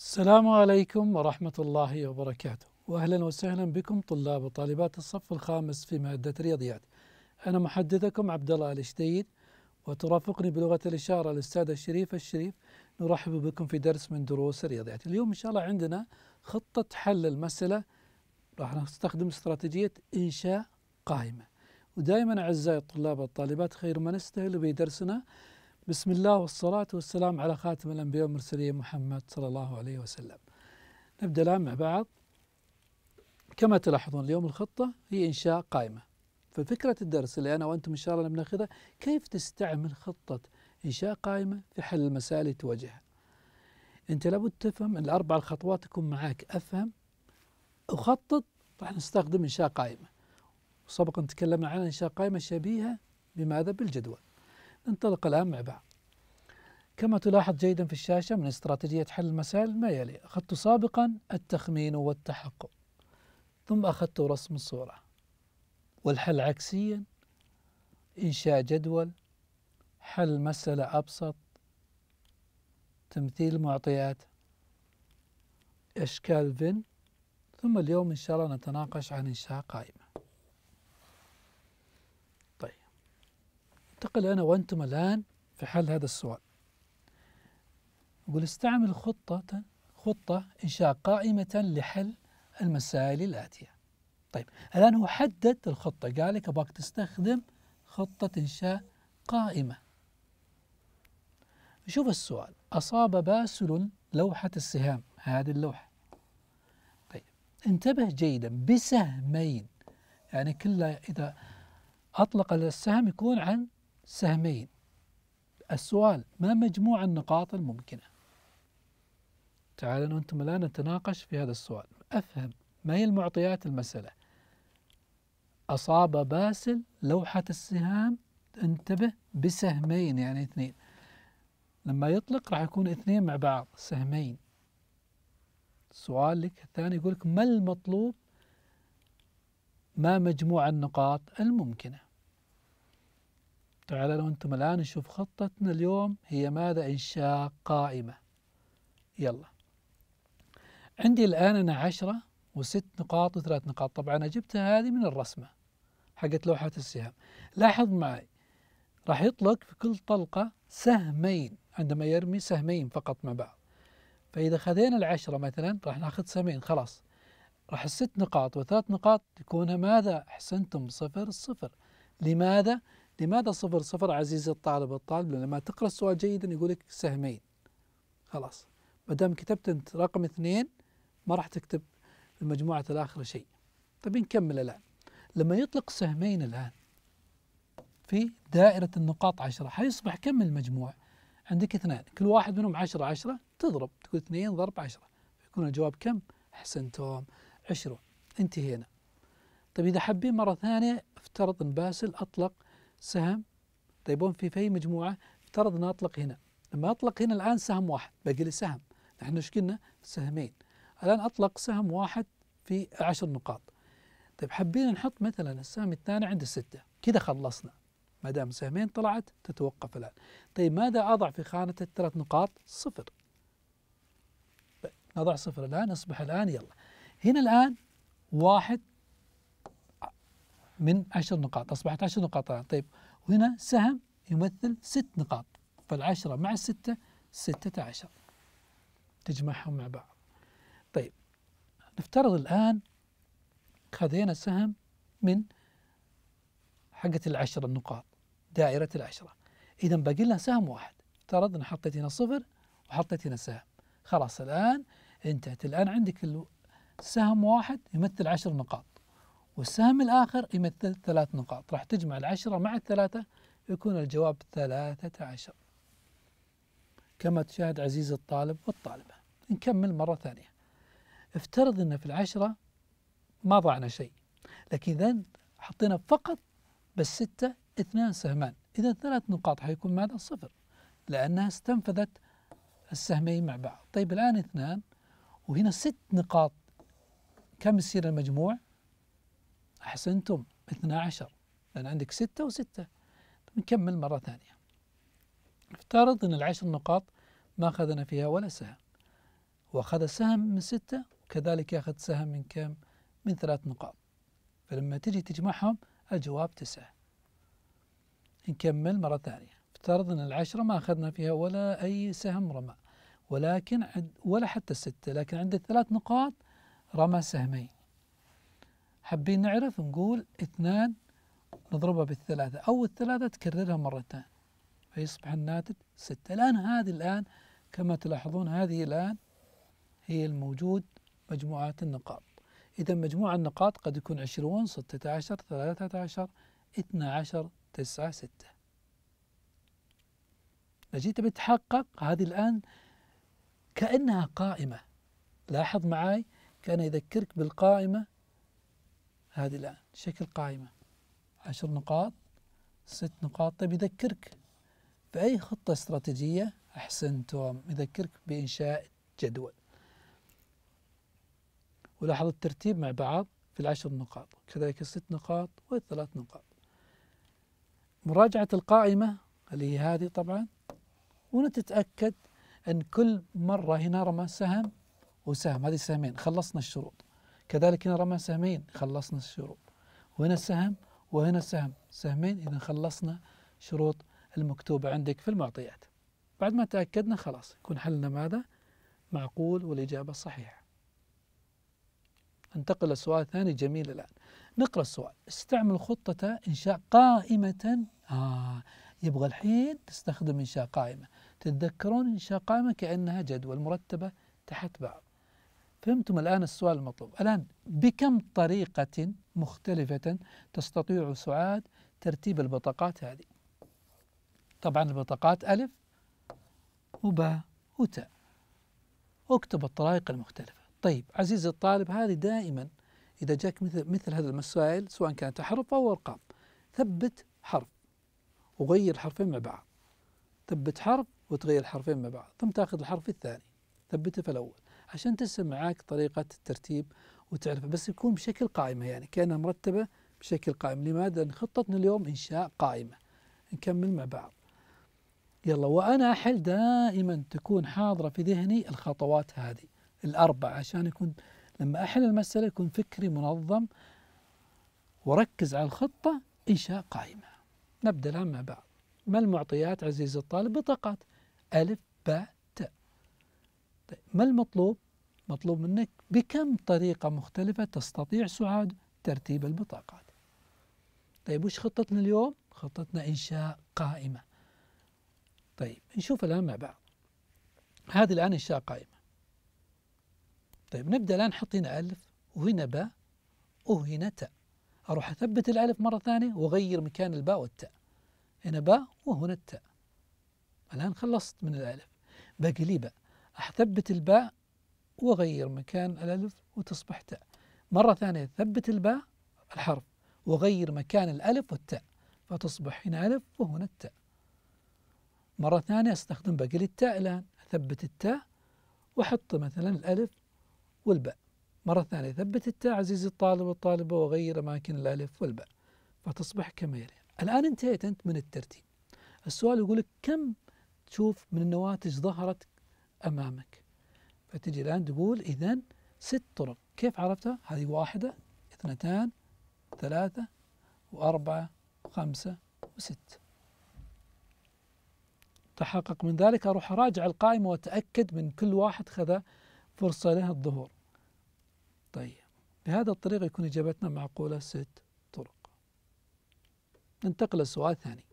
السلام عليكم ورحمة الله وبركاته وأهلا وسهلا بكم طلاب وطالبات الصف الخامس في مادة الرياضيات أنا محدثكم عبد الله الشديد وترافقني بلغة الإشارة الأستاذ الشريف الشريف نرحب بكم في درس من دروس الرياضيات اليوم إن شاء الله عندنا خطة حل المسألة راح نستخدم استراتيجية إنشاء قائمة ودائما أعزائي الطلاب والطالبات خير ما نستهل بدرسنا درسنا بسم الله والصلاة والسلام على خاتم الأنبياء والمرسلين محمد صلى الله عليه وسلم نبدأ الآن مع بعض كما تلاحظون اليوم الخطة هي إنشاء قائمة ففكرة الدرس اللي أنا وأنتم إن شاء الله بناخذها كيف تستعمل خطة إنشاء قائمة في حل المسائل اللي تواجهها أنت لابد تفهم الأربع الخطوات تكون معاك أفهم أخطط راح نستخدم إنشاء قائمة أن تكلمنا عن إنشاء قائمة شبيهة بماذا بالجدول انطلق الآن مع بعض كما تلاحظ جيدا في الشاشة من استراتيجية حل المسائل ما يلي أخذت سابقا التخمين والتحقق ثم أخذت رسم الصورة والحل عكسيا إنشاء جدول حل مسألة أبسط تمثيل معطيات إشكال فين ثم اليوم إن شاء الله نتناقش عن إنشاء قائمة انتقل أنا وأنتم الآن في حل هذا السؤال أقول استعمل خطة خطة إنشاء قائمة لحل المسائل الآتية طيب الآن هو حدد الخطة قال لك أبغاك تستخدم خطة إنشاء قائمة شوف السؤال أصاب باسل لوحة السهام هذه اللوحة طيب انتبه جيدا بسهمين يعني كلها إذا أطلق السهم يكون عن سهمين السؤال ما مجموع النقاط الممكنة تعالوا أنتم الآن نتناقش في هذا السؤال أفهم ما هي المعطيات المسألة أصاب باسل لوحة السهام انتبه بسهمين يعني اثنين لما يطلق راح يكون اثنين مع بعض سهمين سؤال لك الثاني يقول لك ما المطلوب ما مجموع النقاط الممكنه تعال أنا وأنتم الآن نشوف خطتنا اليوم هي ماذا إنشاء قائمة يلا عندي الآن أنا عشرة وست نقاط وثلاث نقاط طبعا أنا جبتها هذه من الرسمة حقت لوحة السهام لاحظ معي راح يطلق في كل طلقة سهمين عندما يرمي سهمين فقط مع بعض فإذا خذينا العشرة مثلا راح ناخذ سهمين خلاص راح الست نقاط وثلاث نقاط تكونها ماذا أحسنتم صفر صفر لماذا؟ لماذا صفر صفر عزيزي الطالب الطالب لما تقرأ السؤال جيدا يقول لك سهمين خلاص ما دام كتبت أنت رقم اثنين ما راح تكتب المجموعة الآخر شيء طيب نكمل الآن لما يطلق سهمين الآن في دائرة النقاط عشرة حيصبح كم المجموع عندك اثنان كل واحد منهم عشرة عشرة تضرب تقول اثنين ضرب عشرة يكون الجواب كم أحسنتم عشرون انتهينا طيب إذا حابين مرة ثانية افترض أن باسل أطلق سهم طيب في في فهي مجموعة افترضنا أطلق هنا لما أطلق هنا الآن سهم واحد باقي لي سهم نحن ايش قلنا سهمين الآن أطلق سهم واحد في عشر نقاط طيب حبينا نحط مثلا السهم الثاني عند الستة كذا خلصنا ما دام سهمين طلعت تتوقف الآن طيب ماذا أضع في خانة الثلاث نقاط صفر طيب، نضع صفر الآن أصبح الآن يلا هنا الآن واحد من عشر نقاط أصبحت عشر نقاط الآن طيب وهنا سهم يمثل ست نقاط فالعشرة مع الستة ستة عشر تجمعهم مع بعض طيب نفترض الآن خذينا سهم من حقة العشرة النقاط دائرة العشرة إذا باقي لنا سهم واحد افترض أن حطيت هنا صفر وحطيت هنا سهم خلاص الآن انتهت الآن عندك سهم واحد يمثل عشر نقاط والسهم الآخر يمثل ثلاث نقاط راح تجمع العشرة مع الثلاثة يكون الجواب ثلاثة عشر كما تشاهد عزيزي الطالب والطالبة نكمل مرة ثانية افترض أن في العشرة ما ضعنا شيء لكن إذا حطينا فقط بالستة اثنان سهمان إذا ثلاث نقاط حيكون ماذا صفر لأنها استنفذت السهمين مع بعض طيب الآن اثنان وهنا ست نقاط كم يصير المجموع أحسنتم 12 لأن عندك ستة وستة نكمل مرة ثانية افترض أن العشر نقاط ما أخذنا فيها ولا سهم وأخذ سهم من ستة وكذلك يأخذ سهم من كم؟ من ثلاث نقاط فلما تجي تجمعهم الجواب تسعة نكمل مرة ثانية افترض أن العشرة ما أخذنا فيها ولا أي سهم رمى ولكن ولا حتى الستة لكن عند الثلاث نقاط رمى سهمين حابين نعرف نقول اثنان نضربها بالثلاثة أو الثلاثة تكررها مرتين فيصبح الناتج ستة الآن هذه الآن كما تلاحظون هذه الآن هي الموجود مجموعات النقاط إذا مجموع النقاط قد يكون 20 16 13 12 9 6 جيت بتحقق هذه الآن كأنها قائمة لاحظ معي كان يذكرك بالقائمة هذه الآن شكل قائمة عشر نقاط ست نقاط طيب يذكرك بأي خطة استراتيجية أحسنتم يذكرك بإنشاء جدول ولاحظ الترتيب مع بعض في العشر نقاط كذلك الست نقاط والثلاث نقاط مراجعة القائمة اللي هي هذه طبعا ونتأكد أن كل مرة هنا رمى سهم وسهم هذه سهمين خلصنا الشروط كذلك هنا رمى سهمين خلصنا الشروط وهنا السهم وهنا السهم سهمين إذا خلصنا شروط المكتوبة عندك في المعطيات بعد ما تأكدنا خلاص يكون حلنا ماذا؟ معقول والإجابة صحيحة انتقل للسؤال الثاني جميل الآن نقرأ السؤال استعمل خطة إنشاء قائمة آه يبغى الحين تستخدم إنشاء قائمة تتذكرون إنشاء قائمة كأنها جدول مرتبة تحت بعض فهمتم الآن السؤال المطلوب الآن بكم طريقة مختلفة تستطيع سعاد ترتيب البطاقات هذه طبعا البطاقات ألف وباء وتاء اكتب الطرائق المختلفة طيب عزيزي الطالب هذه دائما إذا جاك مثل, مثل هذه المسائل سواء كانت أحرف أو أرقام ثبت حرف وغير الحرفين مع بعض ثبت حرف وتغير الحرفين مع بعض ثم تاخذ الحرف الثاني ثبته في الأول عشان تسهل معاك طريقة الترتيب وتعرفه بس يكون بشكل قائمة يعني كأنها مرتبة بشكل قائم لماذا؟ لأن خطتنا اليوم إنشاء قائمة نكمل مع بعض يلا وأنا أحل دائما تكون حاضرة في ذهني الخطوات هذه الأربع عشان يكون لما أحل المسألة يكون فكري منظم وركز على الخطة إنشاء قائمة نبدأ الآن مع بعض ما المعطيات عزيزي الطالب بطاقات ألف باء طيب ما المطلوب؟ مطلوب منك بكم طريقة مختلفة تستطيع سعاد ترتيب البطاقات طيب وش خطتنا اليوم؟ خطتنا إنشاء قائمة طيب نشوف الآن مع بعض هذه الآن إنشاء قائمة طيب نبدأ الآن نحط هنا ألف وهنا باء وهنا تاء أروح أثبت الألف مرة ثانية وأغير مكان الباء والتاء هنا باء وهنا التاء الآن خلصت من الألف باقي لي باء أثبت الباء وأغير مكان الألف وتصبح تاء مرة ثانية ثبت الباء الحرف وغير مكان الألف والتاء فتصبح هنا ألف وهنا التاء مرة ثانية استخدم باقي التاء الآن أثبت التاء وأحط مثلا الألف والباء مرة ثانية ثبت التاء عزيزي الطالب والطالبة وغير أماكن الألف والباء فتصبح كما يلي الآن انتهيت أنت من الترتيب السؤال يقول لك كم تشوف من النواتج ظهرت امامك فتجي الان تقول اذا ست طرق كيف عرفتها؟ هذه واحده اثنتان ثلاثه واربعه وخمسه وست تحقق من ذلك اروح اراجع القائمه واتاكد من كل واحد خذ فرصه له الظهور. طيب بهذا الطريقه يكون اجابتنا معقوله ست طرق. ننتقل للسؤال الثاني.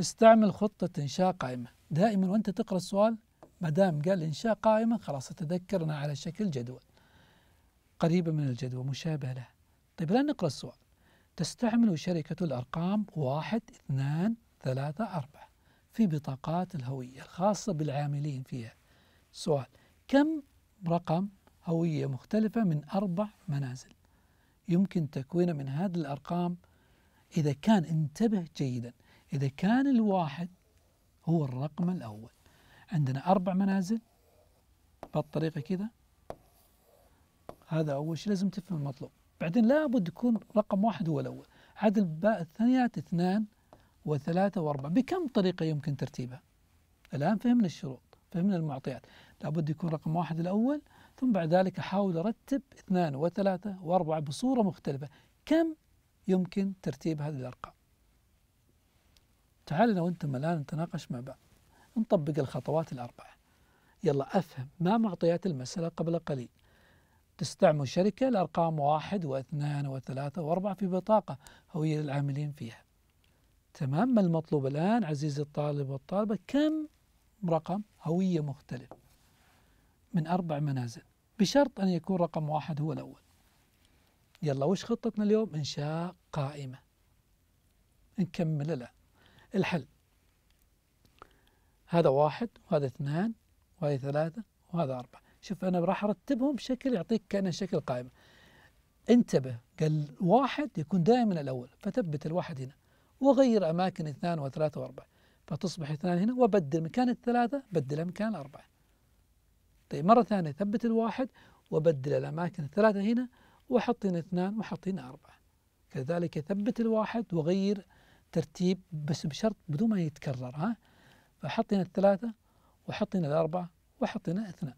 استعمل خطة إنشاء قائمة دائما وأنت تقرأ السؤال ما دام قال إنشاء قائمة خلاص تذكرنا على شكل جدول قريبة من الجدول مشابهة له طيب الآن نقرأ السؤال تستعمل شركة الأرقام واحد اثنان ثلاثة أربعة في بطاقات الهوية الخاصة بالعاملين فيها سؤال كم رقم هوية مختلفة من أربع منازل يمكن تكوينه من هذه الأرقام إذا كان انتبه جيداً إذا كان الواحد هو الرقم الأول عندنا أربع منازل بالطريقة كذا هذا أول شيء لازم تفهم المطلوب بعدين لابد يكون رقم واحد هو الأول عاد الباء الثانيات اثنان وثلاثة وأربعة بكم طريقة يمكن ترتيبها الآن فهمنا الشروط فهمنا المعطيات لابد يكون رقم واحد الأول ثم بعد ذلك أحاول أرتب اثنان وثلاثة وأربعة بصورة مختلفة كم يمكن ترتيب هذه الأرقام تعال انا وانتم الان نتناقش مع بعض نطبق الخطوات الاربعه يلا افهم ما معطيات المساله قبل قليل تستعمل شركه الارقام واحد واثنان وثلاثه واربعه في بطاقه هويه للعاملين فيها تمام ما المطلوب الان عزيزي الطالب والطالبه كم رقم هويه مختلف من اربع منازل بشرط ان يكون رقم واحد هو الاول يلا وش خطتنا اليوم انشاء قائمه نكمل الان الحل هذا واحد وهذا اثنان وهذا ثلاثة وهذا أربعة شوف أنا راح أرتبهم بشكل يعطيك كأنه شكل قائمة انتبه قال واحد يكون دائما الأول فثبت الواحد هنا وغير أماكن اثنان وثلاثة وأربعة فتصبح اثنان هنا وبدل مكان الثلاثة بدل مكان الأربعة طيب مرة ثانية ثبت الواحد وبدل الأماكن الثلاثة هنا وحط هنا اثنان وحط هنا أربعة كذلك ثبت الواحد وغير ترتيب بس بشرط بدون ما يتكرر ها فحط هنا الثلاثة وحط هنا الأربعة وحط هنا اثنان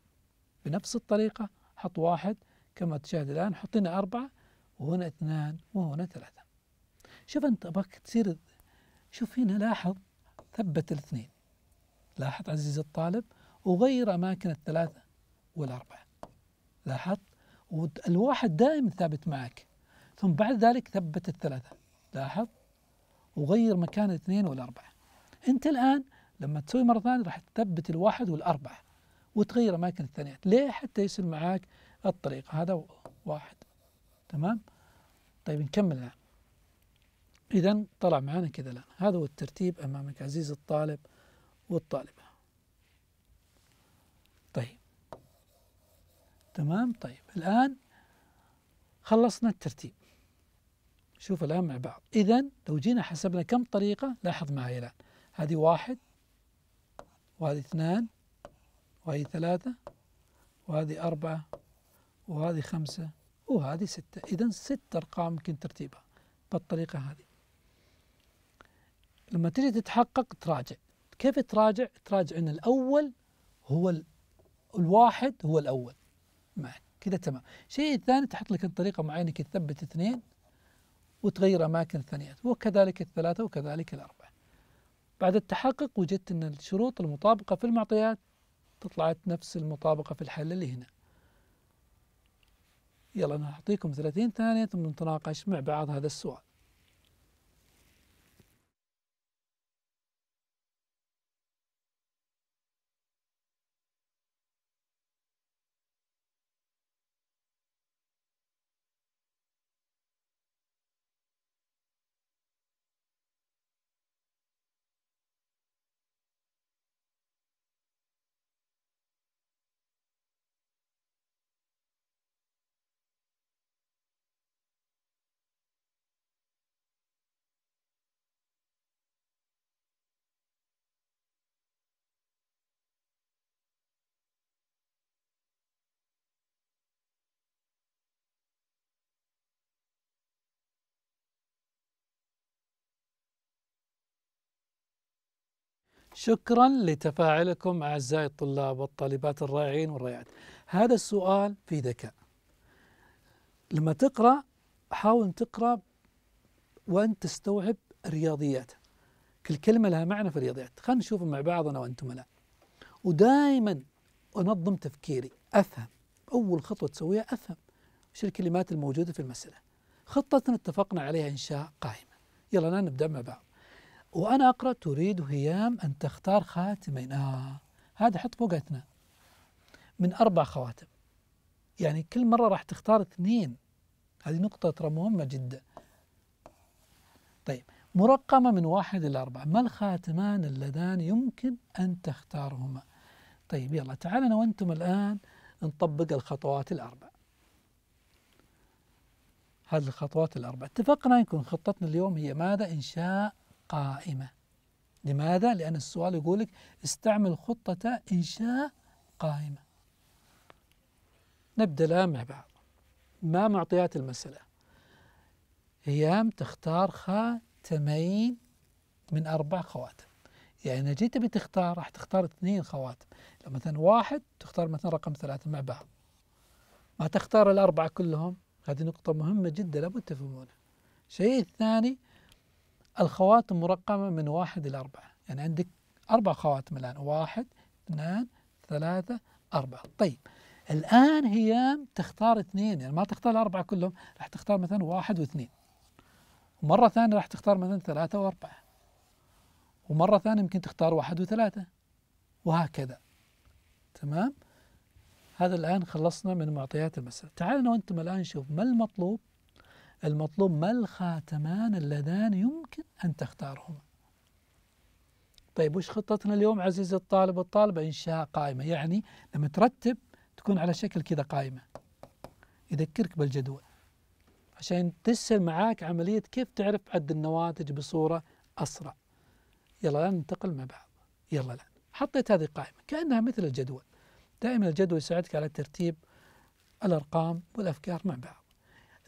بنفس الطريقة حط واحد كما تشاهد الآن حط هنا أربعة وهنا اثنان وهنا ثلاثة شوف أنت أباك تصير شوف هنا لاحظ ثبت الاثنين لاحظ عزيز الطالب وغير أماكن الثلاثة والأربعة لاحظت والواحد دائم ثابت معك ثم بعد ذلك ثبت الثلاثة لاحظ وغير مكان الاثنين والأربعة أنت الآن لما تسوي مرة ثانية راح تثبت الواحد والأربعة وتغير أماكن الثانيات ليه حتى يصير معاك الطريق هذا واحد تمام طيب نكمل الآن إذا طلع معنا كذا الآن هذا هو الترتيب أمامك عزيزي الطالب والطالبة طيب تمام طيب الآن خلصنا الترتيب شوف الآن مع بعض إذا لو جينا حسبنا كم طريقة لاحظ معي الآن هذه واحد وهذه اثنان وهذه ثلاثة وهذه أربعة وهذه خمسة وهذه ستة إذا ست أرقام يمكن ترتيبها بالطريقة هذه لما تجي تتحقق تراجع كيف تراجع؟ تراجع أن الأول هو ال... الواحد هو الأول معك كذا تمام الشيء الثاني تحط لك طريقة معينة كي تثبت اثنين وتغير أماكن ثانية وكذلك الثلاثة وكذلك الأربعة بعد التحقق وجدت أن الشروط المطابقة في المعطيات طلعت نفس المطابقة في الحل اللي هنا يلا أنا أعطيكم 30 ثانية ثم نتناقش مع بعض هذا السؤال شكرا لتفاعلكم أعزائي الطلاب والطالبات الرائعين والرائعات هذا السؤال في ذكاء لما تقرأ حاول تقرأ وأنت تستوعب الرياضيات كل كلمة لها معنى في الرياضيات خلينا نشوفها مع بعض أنا وأنتم الآن ودائما أنظم تفكيري أفهم أول خطوة تسويها أفهم ايش الكلمات الموجودة في المسألة خطتنا اتفقنا عليها إنشاء قائمة يلا نبدأ مع بعض وأنا أقرأ تريد هيام أن تختار خاتمين آه هذا حط فوقتنا من أربع خواتم يعني كل مرة راح تختار اثنين هذه نقطة ترى مهمة جدا طيب مرقمة من واحد إلى أربعة ما الخاتمان اللذان يمكن أن تختارهما طيب يلا تعال أنا وأنتم الآن نطبق الخطوات الأربع هذه الخطوات الأربع اتفقنا يكون خطتنا اليوم هي ماذا إنشاء قائمة لماذا؟ لأن السؤال يقول لك استعمل خطة إنشاء قائمة نبدأ الآن مع بعض ما معطيات المسألة هيام تختار خاتمين من أربع خواتم يعني جيت تبي تختار راح تختار اثنين خواتم لو مثلا واحد تختار مثلا رقم ثلاثة مع بعض ما تختار الأربعة كلهم هذه نقطة مهمة جدا لابد تفهمونها الشيء الثاني الخواتم مرقمة من واحد إلى أربعة يعني عندك أربع خواتم الآن واحد اثنان ثلاثة أربعة طيب الآن هي تختار اثنين يعني ما تختار الأربعة كلهم راح تختار مثلا واحد واثنين ومرة ثانية راح تختار مثلا ثلاثة وأربعة ومرة ثانية يمكن تختار واحد وثلاثة وهكذا تمام هذا الآن خلصنا من معطيات المسألة تعالوا أنا وأنتم الآن نشوف ما المطلوب المطلوب ما الخاتمان اللذان يمكن أن تختارهما طيب وش خطتنا اليوم عزيزي الطالب والطالبة إنشاء قائمة يعني لما ترتب تكون على شكل كذا قائمة يذكرك بالجدول عشان تسهل معاك عملية كيف تعرف عد النواتج بصورة أسرع يلا الآن ننتقل مع بعض يلا الآن حطيت هذه القائمة كأنها مثل الجدول دائما الجدول يساعدك على ترتيب الأرقام والأفكار مع بعض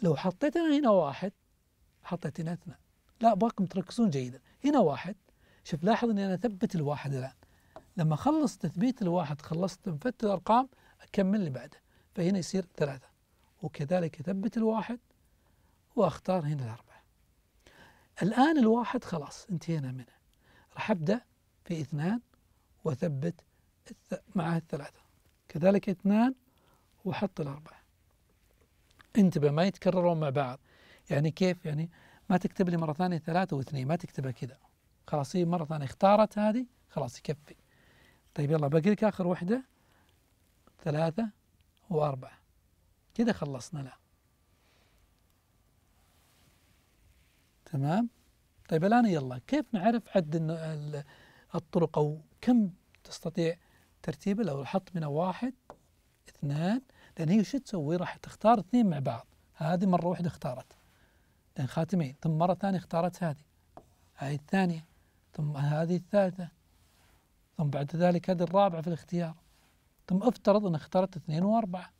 لو حطيت أنا هنا واحد حطيت هنا اثنان لا أبغاكم تركزون جيدا هنا واحد شوف لاحظ أني أنا أثبت الواحد الآن لما أخلص تثبيت الواحد خلصت انفت الأرقام أكمل اللي بعده فهنا يصير ثلاثة وكذلك أثبت الواحد وأختار هنا الأربعة الآن الواحد خلاص انتهينا منه راح أبدأ في اثنان وأثبت معها الثلاثة كذلك اثنان وحط الأربعة انتبه ما يتكررون مع بعض يعني كيف يعني ما تكتب لي مرة ثانية ثلاثة واثنين ما تكتبها كذا خلاص هي مرة ثانية اختارت هذه خلاص يكفي طيب يلا باقي لك آخر واحدة ثلاثة وأربعة كذا خلصنا لا تمام طيب الآن يلا كيف نعرف عد الطرق أو كم تستطيع ترتيبه لو حط من واحد اثنان لان هي شو تسوي راح تختار اثنين مع بعض هذه مره واحده اختارت لان خاتمين ثم مره ثانيه اختارت هذه هذه الثانيه ثم هذه الثالثه ثم بعد ذلك هذه الرابعه في الاختيار ثم افترض ان اختارت اثنين واربعه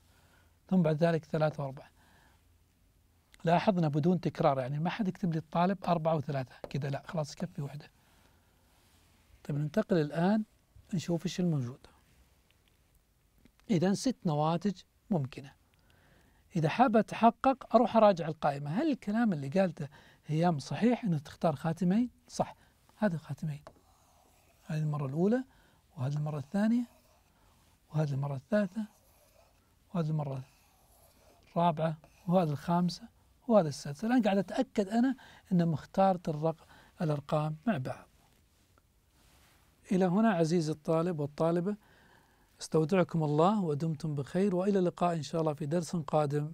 ثم بعد ذلك ثلاثه واربعه لاحظنا بدون تكرار يعني ما حد يكتب لي الطالب أربعة وثلاثة كذا لا خلاص يكفي وحدة طيب ننتقل الآن نشوف ايش الموجود إذا ست نواتج ممكنة إذا حاب أتحقق أروح أراجع القائمة هل الكلام اللي قالته هيام صحيح أنه تختار خاتمين صح هذا خاتمين هذه المرة الأولى وهذه المرة الثانية وهذه المرة الثالثة وهذه المرة الرابعة وهذه الخامسة وهذه السادسة الآن قاعد أتأكد أنا أن مختارة الرقم الأرقام مع بعض إلى هنا عزيزي الطالب والطالبة استودعكم الله ودمتم بخير والى اللقاء ان شاء الله في درس قادم